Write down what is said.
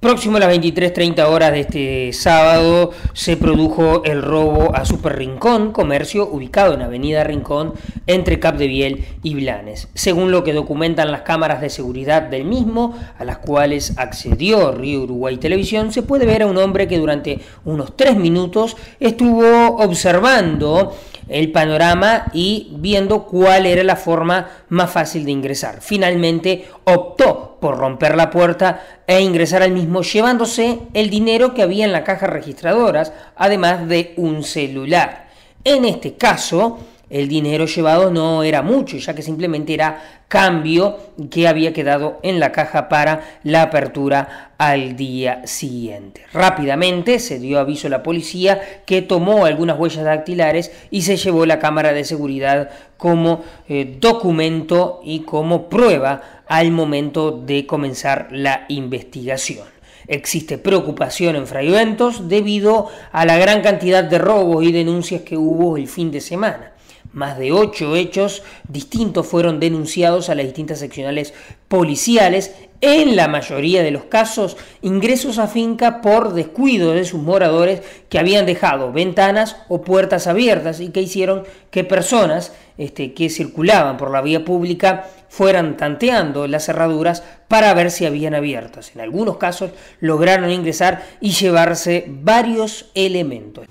Próximo a las 23.30 horas de este sábado se produjo el robo a Super Rincón, comercio ubicado en Avenida Rincón entre Cap de Biel y Blanes. Según lo que documentan las cámaras de seguridad del mismo, a las cuales accedió Río Uruguay Televisión, se puede ver a un hombre que durante unos tres minutos estuvo observando el panorama y viendo cuál era la forma más fácil de ingresar. Finalmente optó por romper la puerta e ingresar al mismo llevándose el dinero que había en la caja registradoras, además de un celular. En este caso, el dinero llevado no era mucho, ya que simplemente era cambio que había quedado en la caja para la apertura al día siguiente. Rápidamente se dio aviso a la policía que tomó algunas huellas dactilares y se llevó la cámara de seguridad como eh, documento y como prueba al momento de comenzar la investigación. Existe preocupación en Fraiventos debido a la gran cantidad de robos y denuncias que hubo el fin de semana. Más de ocho hechos distintos fueron denunciados a las distintas seccionales policiales, en la mayoría de los casos ingresos a finca por descuido de sus moradores que habían dejado ventanas o puertas abiertas y que hicieron que personas este, que circulaban por la vía pública fueran tanteando las cerraduras para ver si habían abiertas. En algunos casos lograron ingresar y llevarse varios elementos.